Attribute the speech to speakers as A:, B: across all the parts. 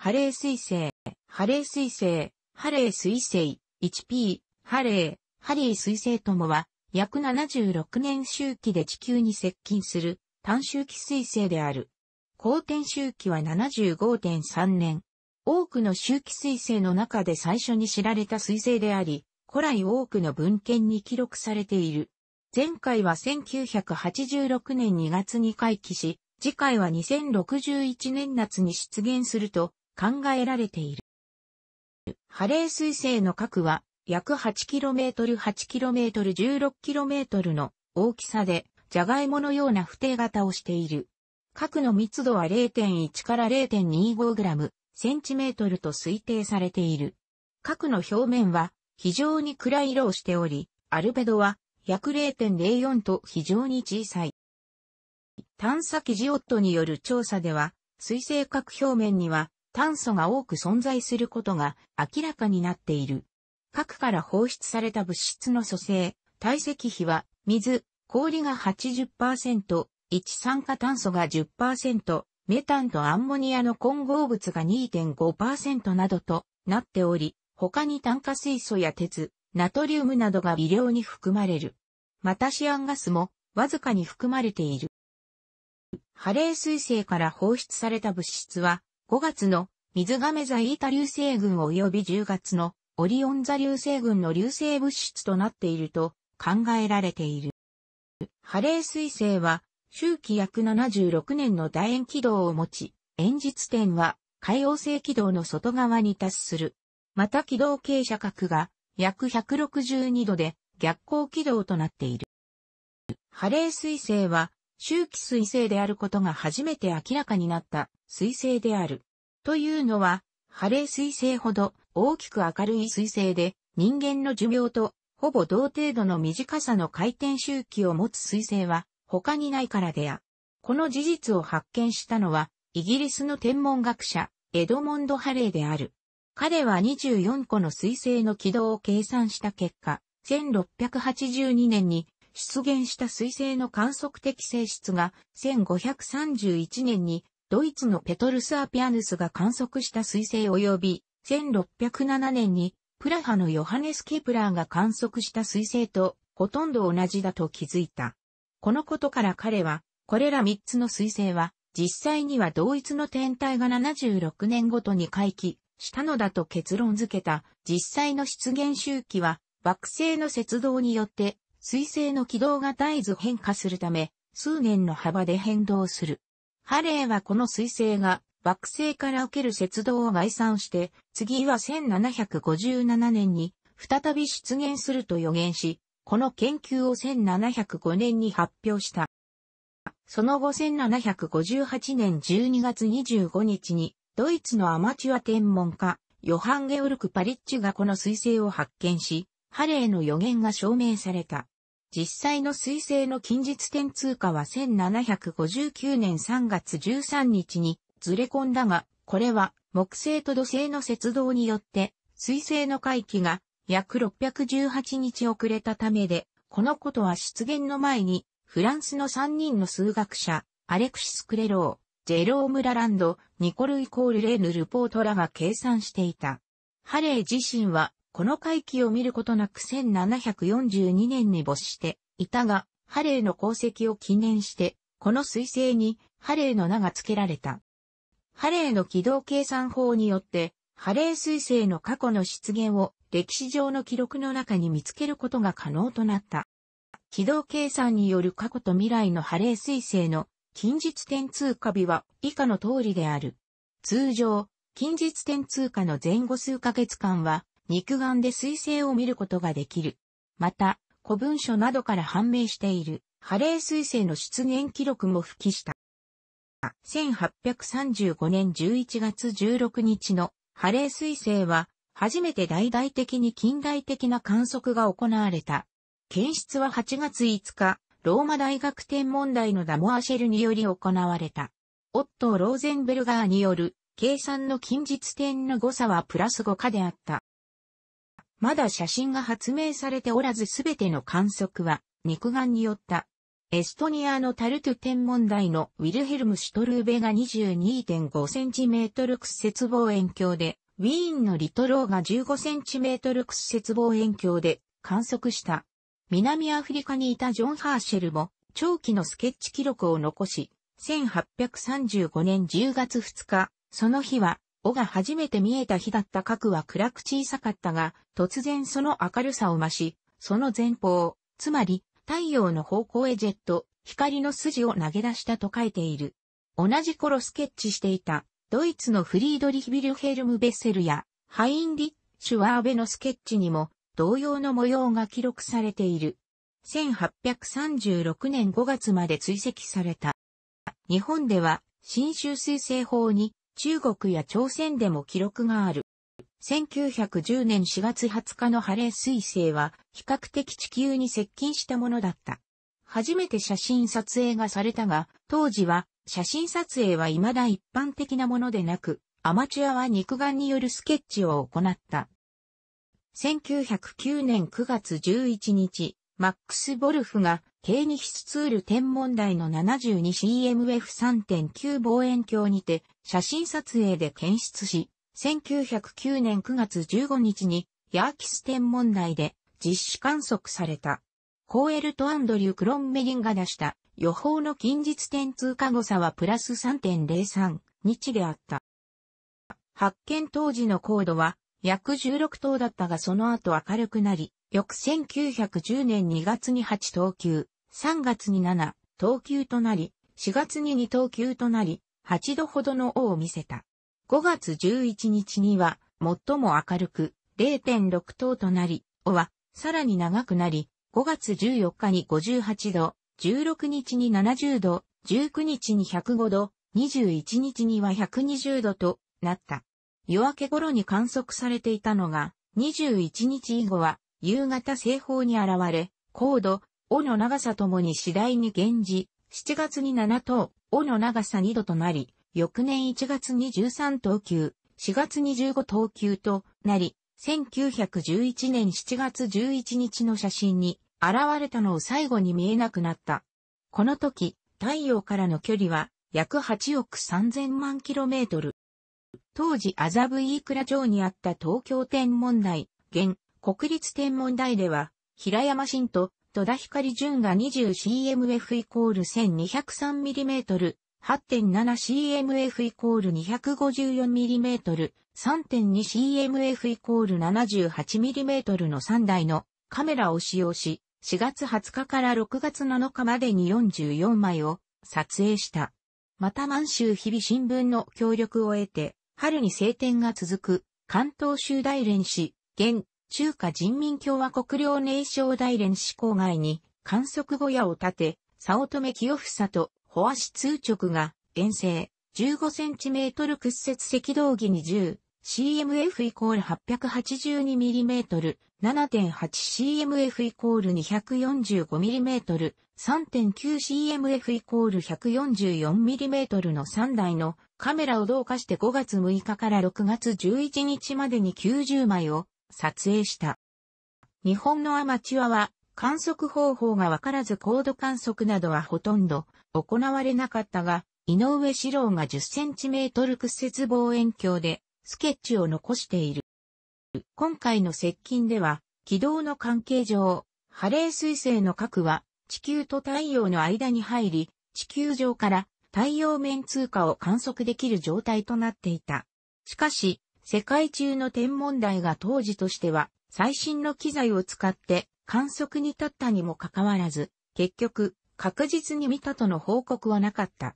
A: ハレー彗星、ハレー彗星、ハレー彗星、1P、ハレー、ハリー彗星ともは、約76年周期で地球に接近する単周期彗星である。公転周期は75.3年。多くの周期彗星の中で最初に知られた彗星であり、古来多くの文献に記録されている。前回は1986年2月に回帰し、次回は2061年夏に出現すると考えられている。ハレー彗星の核は約 8km、8km、16km の大きさで、ジャガイモのような不定型をしている。核の密度は0.1から0 2 5 g センチメートルと推定されている。核の表面は非常に暗い色をしており、アルベドは約0.04と非常に小さい。探査機ジオットによる調査では、水星核表面には炭素が多く存在することが明らかになっている。核から放出された物質の組成、体積比は、水、氷が80%、一酸化炭素が10%、メタンとアンモニアの混合物が2.5%などとなっており、他に炭化水素や鉄、ナトリウムなどが微量に含まれる。またシアンガスもわずかに含まれている。ハレー水星から放出された物質は5月の水亀座イータ流星群及び10月のオリオン座流星群の流星物質となっていると考えられている。ハレー彗星は周期約76年の楕円軌道を持ち、演実点は海洋星軌道の外側に達する。また軌道傾斜角が約162度で逆行軌道となっている。ハレー彗星は周期彗星であることが初めて明らかになった彗星である。というのは、ハレー彗星ほど大きく明るい彗星で、人間の寿命とほぼ同程度の短さの回転周期を持つ彗星は他にないからであ。この事実を発見したのは、イギリスの天文学者、エドモンド・ハレーである。彼は24個の彗星の軌道を計算した結果、1682年に出現した彗星の観測的性質が1531年にドイツのペトルス・アピアヌスが観測した彗星及び、1607年に、プラハのヨハネス・ケプラーが観測した彗星と、ほとんど同じだと気づいた。このことから彼は、これら3つの彗星は、実際には同一の天体が76年ごとに回帰したのだと結論付けた、実際の出現周期は、惑星の節動によって、彗星の軌道が絶えず変化するため、数年の幅で変動する。ハレーはこの彗星が惑星から受ける雪道を概算して、次は1757年に再び出現すると予言し、この研究を1705年に発表した。その後1758年12月25日に、ドイツのアマチュア天文家、ヨハン・ゲオルク・パリッチがこの彗星を発見し、ハレーの予言が証明された。実際の彗星の近日点通過は1759年3月13日にずれ込んだが、これは木星と土星の接動によって、彗星の回帰が約618日遅れたためで、このことは出現の前に、フランスの3人の数学者、アレクシス・クレロー、ジェローム・ラランド、ニコル・イコール・レーヌ・ルポートらが計算していた。ハレー自身はこの回帰を見ることなく1742年に没していたが、ハレーの功績を記念して、この彗星にハレーの名が付けられた。ハレーの軌道計算法によって、ハレー彗星の過去の出現を歴史上の記録の中に見つけることが可能となった。軌道計算による過去と未来のハレー彗星の近日点通過日は以下の通りである。通常、近日点通過の前後数ヶ月間は肉眼で彗星を見ることができる。また、古文書などから判明している、ハレー彗星の出現記録も付記した。1835年11月16日のハレー彗星は、初めて大々的に近代的な観測が行われた。検出は8月5日、ローマ大学天文台のダモアシェルにより行われた。オットー・ローゼンベルガーによる、計算の近日点の誤差はプラス5かであった。まだ写真が発明されておらずすべての観測は肉眼によった。エストニアのタルトゥ天文台のウィルヘルム・シュトルーベが 22.5cm 屈折望遠鏡で、ウィーンのリトローが 15cm 屈折望遠鏡で観測した。南アフリカにいたジョン・ハーシェルも長期のスケッチ記録を残し、1835年10月2日、その日は尾が初めて見えた日だった核は暗く小さかったが、突然その明るさを増し、その前方、つまり太陽の方向へジェット、光の筋を投げ出したと書いている。同じ頃スケッチしていた、ドイツのフリードリヒ・ビルヘルム・ベッセルや、ハインリッシュ・ワーベのスケッチにも、同様の模様が記録されている。1836年5月まで追跡された。日本では、新州水星法に中国や朝鮮でも記録がある。1910年4月20日のハレー彗星は比較的地球に接近したものだった。初めて写真撮影がされたが、当時は写真撮影は未だ一般的なものでなく、アマチュアは肉眼によるスケッチを行った。1909年9月11日、マックス・ボルフがケーニヒスツール天文台の 72CMF3.9 望遠鏡にて写真撮影で検出し、1909年9月15日にヤーキス天文台で実施観測された。コーエルとアンドリュー・クロンメリンが出した予報の近日点通過誤差はプラス3.03日であった。発見当時の高度は約16等だったがその後明るくなり、翌1910年2月に8等級、3月に7等級となり、4月に2等級となり、8度ほどの尾を見せた。5月11日には、最も明るく、0.6等となり、尾は、さらに長くなり、5月14日に58度、16日に70度、19日に105度、21日には120度となった。夜明け頃に観測されていたのが、21日以後は夕方西方に現れ、高度、尾の長さともに次第に減じ、7月に7等、尾の長さ2度となり、翌年1月に13等級、4月に15等級となり、1911年7月11日の写真に現れたのを最後に見えなくなった。この時、太陽からの距離は約8億3000万キロメートル。当時麻布ク倉城にあった東京天文台、現国立天文台では、平山新と戸田光淳が 20CMF イコール 1203mm、8.7CMF イコール 254mm、3.2CMF イコール 78mm の3台のカメラを使用し、4月20日から6月7日までに44枚を撮影した。また満州日々新聞の協力を得て、春に晴天が続く関東州大連市、現中華人民共和国領内省大連市郊外に観測小屋を建て、早乙女清房と保足通直が遠征 15cm 屈折赤道儀に 10cmf イコール 882mm、7.8cmf イコール 245mm、3.9cmf イコール 144mm の3台のカメラを同化して5月6日から6月11日までに90枚を撮影した。日本のアマチュアは観測方法がわからず高度観測などはほとんど行われなかったが、井上四郎が1 0トル屈折望遠鏡でスケッチを残している。今回の接近では、軌道の関係上、ハレー彗星の核は地球と太陽の間に入り、地球上から太陽面通過を観測できる状態となっていた。しかし、世界中の天文台が当時としては最新の機材を使って観測に立ったにもかかわらず、結局確実に見たとの報告はなかった。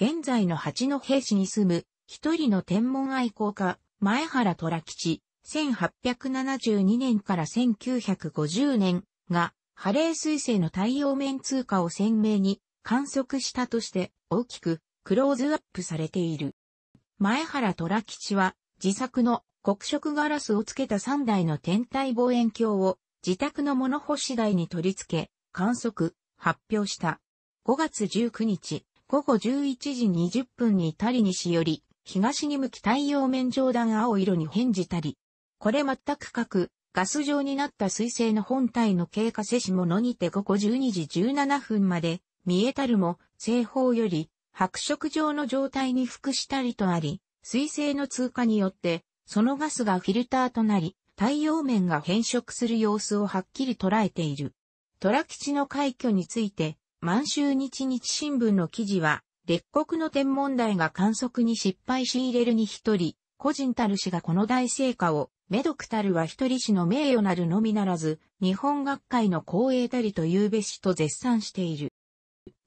A: 現在の八戸市に住む一人の天文愛好家、前原虎吉、1872年から1950年が、ハレー彗星の太陽面通過を鮮明に観測したとして大きくクローズアップされている。前原虎吉は自作の黒色ガラスをつけた3台の天体望遠鏡を自宅の物干し台に取り付け、観測、発表した。5月19日、午後11時20分にタリ西より、東に向き太陽面上段青色に変じたり。これ全くく、ガス状になった水星の本体の経過せしものにて午後12時17分まで、見えたるも、西方より、白色状の状態に服したりとあり、水星の通過によって、そのガスがフィルターとなり、太陽面が変色する様子をはっきり捉えている。トラ吉の快挙について、満州日日新聞の記事は、列国の天文台が観測に失敗し入れるに一人、個人たる氏がこの大成果を、メドクたるは一人氏の名誉なるのみならず、日本学会の光栄たりというべしと絶賛している。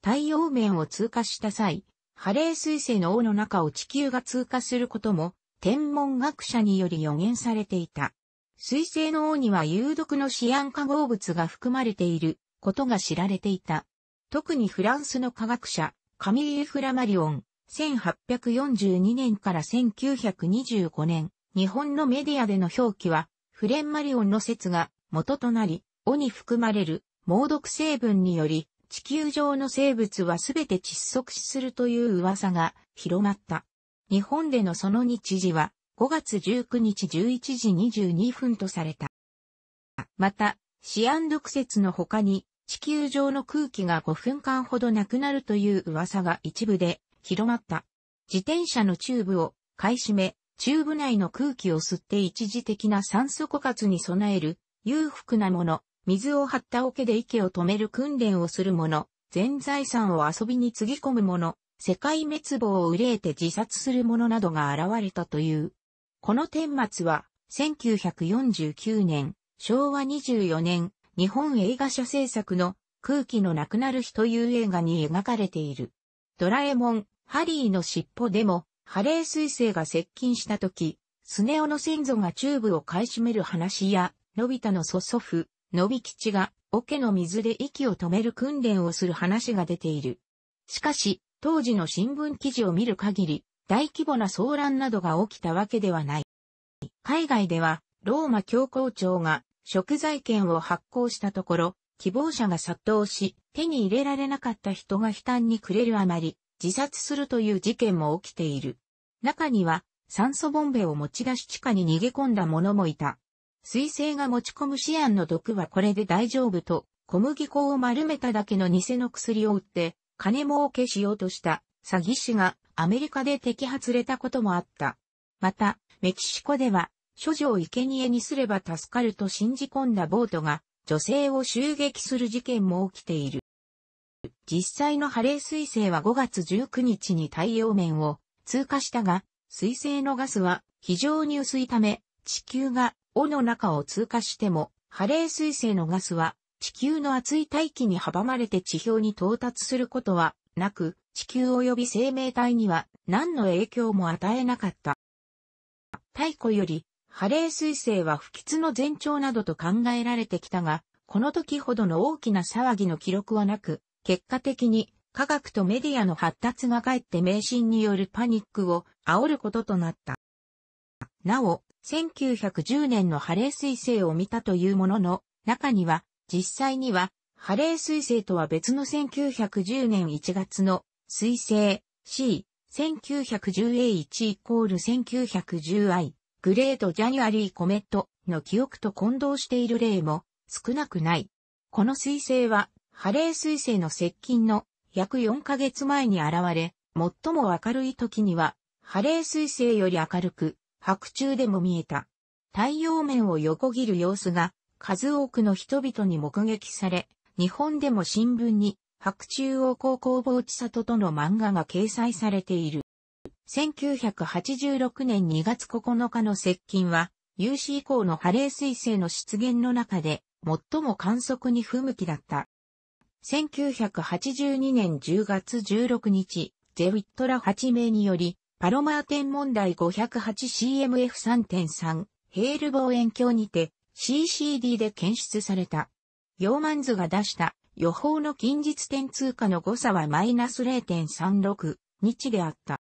A: 太陽面を通過した際、ハレー彗星の王の中を地球が通過することも、天文学者により予言されていた。彗星の王には有毒のシアン化合物が含まれていることが知られていた。特にフランスの科学者、カミーユ・フラマリオン、1842年から1925年、日本のメディアでの表記は、フレンマリオンの説が元となり、尾に含まれる猛毒成分により地球上の生物はすべて窒息死するという噂が広まった。日本でのその日時は5月19日11時22分とされた。また、シアン毒説の他に地球上の空気が5分間ほどなくなるという噂が一部で広まった。自転車のチューブを買い占め、チューブ内の空気を吸って一時的な酸素枯渇に備える裕福なもの、水を張った桶で池を止める訓練をする者、全財産を遊びにつぎ込む者、世界滅亡を憂えて自殺する者などが現れたという。この顛末は、1949年、昭和24年、日本映画社制作の空気のなくなる日という映画に描かれている。ドラえもん、ハリーの尻尾でも、ハレー彗星が接近した時、スネオの先祖がチューブを買い占める話や、のび太の祖祖父、伸び吉が、桶の水で息を止める訓練をする話が出ている。しかし、当時の新聞記事を見る限り、大規模な騒乱などが起きたわけではない。海外では、ローマ教皇庁が食材券を発行したところ、希望者が殺到し、手に入れられなかった人が悲嘆に暮れるあまり、自殺するという事件も起きている。中には、酸素ボンベを持ち出し地下に逃げ込んだ者もいた。水星が持ち込むシアンの毒はこれで大丈夫と、小麦粉を丸めただけの偽の薬を売って、金儲けしようとした詐欺師がアメリカで摘発れたこともあった。また、メキシコでは、処女を生贄にすれば助かると信じ込んだボートが女性を襲撃する事件も起きている。実際のハレー彗星は5月19日に太陽面を通過したが、彗星のガスは非常に薄いため、地球が尾の中を通過しても、ハレー彗星のガスは、地球の熱い大気に阻まれて地表に到達することはなく、地球及び生命体には何の影響も与えなかった。太古より、ハレー彗星は不吉の前兆などと考えられてきたが、この時ほどの大きな騒ぎの記録はなく、結果的に科学とメディアの発達がかえって迷信によるパニックを煽ることとなった。なお、1910年のハレー彗星を見たというものの、中には、実際には、ハレー彗星とは別の1910年1月の彗星 C 1910A1 イコール 1910I グレートジャニュアリーコメットの記憶と混同している例も少なくない。この彗星はハレー彗星の接近の約4ヶ月前に現れ、最も明るい時にはハレー彗星より明るく白昼でも見えた。太陽面を横切る様子が数多くの人々に目撃され、日本でも新聞に白昼王高校坊千里との漫画が掲載されている。1986年2月9日の接近は、有史以降のハレー彗星の出現の中で、最も観測に不向きだった。1982年10月16日、ゼウィットラ8名により、パロマー天文台 508CMF3.3 ヘール望遠鏡にて CCD で検出された。ヨーマンズが出した予報の近日点通過の誤差はマイナス0.36日であった。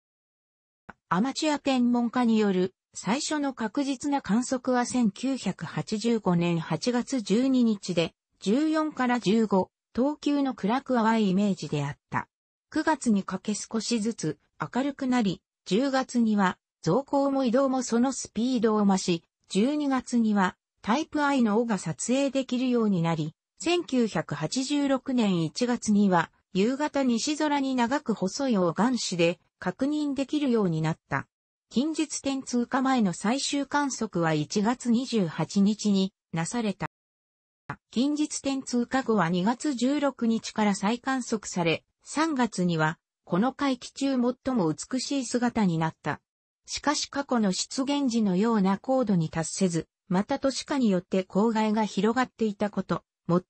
A: アマチュア天文家による最初の確実な観測は1985年8月12日で14から15等級の暗く淡いイメージであった。9月にかけ少しずつ明るくなり、10月には増光も移動もそのスピードを増し、12月にはタイプ I の尾が撮影できるようになり、1986年1月には夕方西空に長く細い尾眼視で確認できるようになった。近日点通過前の最終観測は1月28日になされた。近日点通過後は2月16日から再観測され、3月にはこの回帰中最も美しい姿になった。しかし過去の出現時のような高度に達せず、また都市化によって公害が広がっていたこと、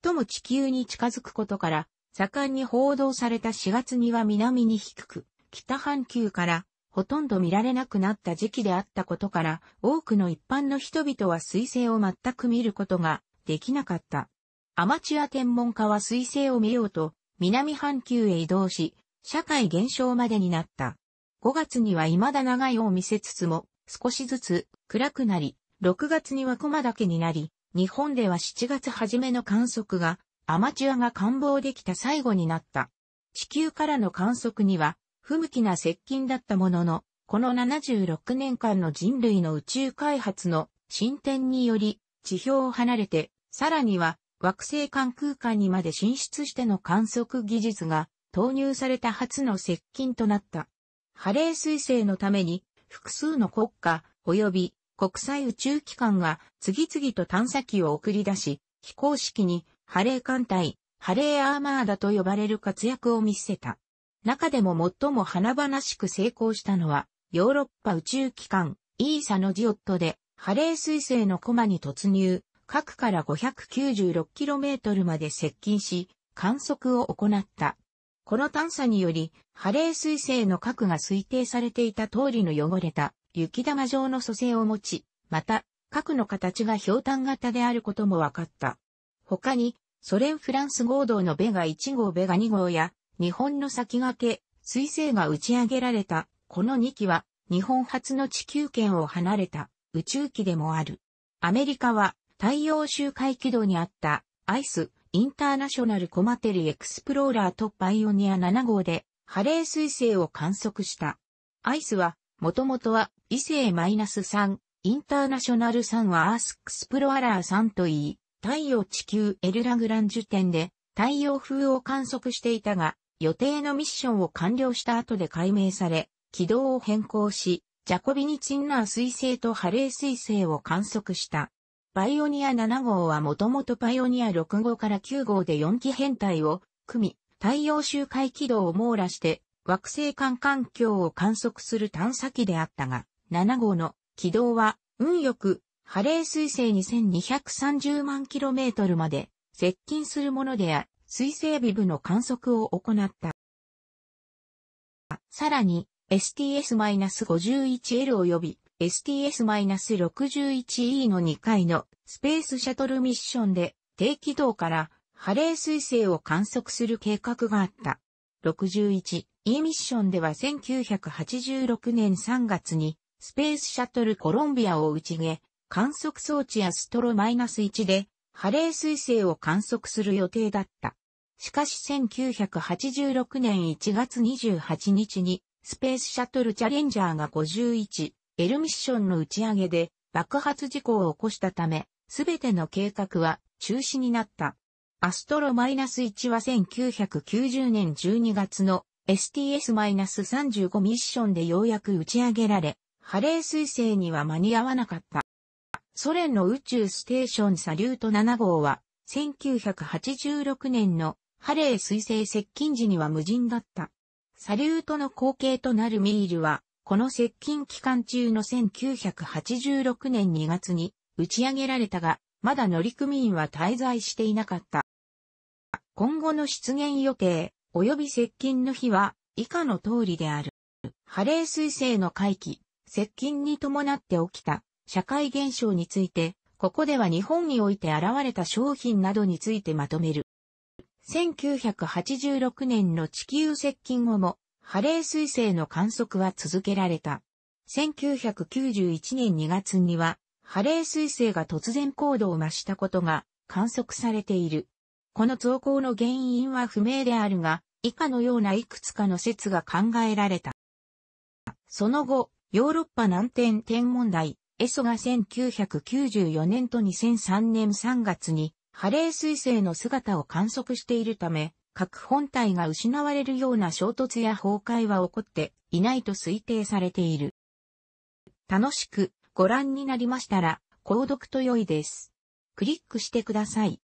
A: 最も地球に近づくことから、盛んに報道された4月には南に低く、北半球からほとんど見られなくなった時期であったことから、多くの一般の人々は彗星を全く見ることができなかった。アマチュア天文家は彗星を見ようと、南半球へ移動し、社会現象までになった。5月には未だ長いを見せつつも、少しずつ暗くなり、6月には駒だけになり、日本では7月初めの観測が、アマチュアが感冒できた最後になった。地球からの観測には、不向きな接近だったものの、この76年間の人類の宇宙開発の進展により、地表を離れて、さらには惑星間空間にまで進出しての観測技術が投入された初の接近となった。ハレー彗星のために複数の国家及び国際宇宙機関が次々と探査機を送り出し、非公式にハレー艦隊、ハレーアーマーダと呼ばれる活躍を見せた。中でも最も華々しく成功したのは、ヨーロッパ宇宙機関、イーサのジオットで、ハレー彗星のコマに突入、核から 596km まで接近し、観測を行った。この探査により、ハレー彗星の核が推定されていた通りの汚れた雪玉状の蘇生を持ち、また、核の形が氷炭型であることも分かった。他に、ソ連フランス合同のベガ1号ベガ2号や、日本の先駆け、彗星が打ち上げられた、この2機は、日本初の地球圏を離れた宇宙機でもある。アメリカは太陽周回軌道にあったアイスインターナショナルコマテリエクスプローラーとパイオニア7号でハレー彗星を観測した。アイスは、もともとは異星 -3、インターナショナル3はアースクスプロアラー3といい、太陽地球エルラグランジュ点で太陽風を観測していたが、予定のミッションを完了した後で解明され、軌道を変更し、ジャコビニチンナー彗星とハレー彗星を観測した。パイオニア7号はもともとパイオニア6号から9号で4機編隊を組み、太陽周回軌道を網羅して惑星間環境を観測する探査機であったが、7号の軌道は運よくハレー彗星2230万 km まで接近するものであ、水星ビブの観測を行った。さらに、STS-51L 及び STS-61E の2回のスペースシャトルミッションで低軌道からハレー彗星を観測する計画があった。61E ミッションでは1986年3月にスペースシャトルコロンビアを打ち上げ、観測装置アストロ -1 でハレー彗星を観測する予定だった。しかし1986年1月28日にスペースシャトルチャレンジャーが51エルミッションの打ち上げで爆発事故を起こしたため、すべての計画は中止になった。アストロ -1 は1990年12月の STS-35 ミッションでようやく打ち上げられ、ハレー彗星には間に合わなかった。ソ連の宇宙ステーションサリュート7号は、1986年のハレー彗星接近時には無人だった。サリュートの後継となるミールは、この接近期間中の1986年2月に打ち上げられたが、まだ乗組員は滞在していなかった。今後の出現予定、及び接近の日は、以下の通りである。ハレー彗星の回帰、接近に伴って起きた社会現象について、ここでは日本において現れた商品などについてまとめる。1986年の地球接近後もハレー彗星の観測は続けられた。1991年2月には、ハレー彗星が突然高度を増したことが観測されている。この増高の原因は不明であるが、以下のようないくつかの説が考えられた。その後、ヨーロッパ南天天問題、エソが1994年と2003年3月に、ハレー彗星の姿を観測しているため、核本体が失われるような衝突や崩壊は起こっていないと推定されている。楽しくご覧になりましたら、購読と良いです。クリックしてください。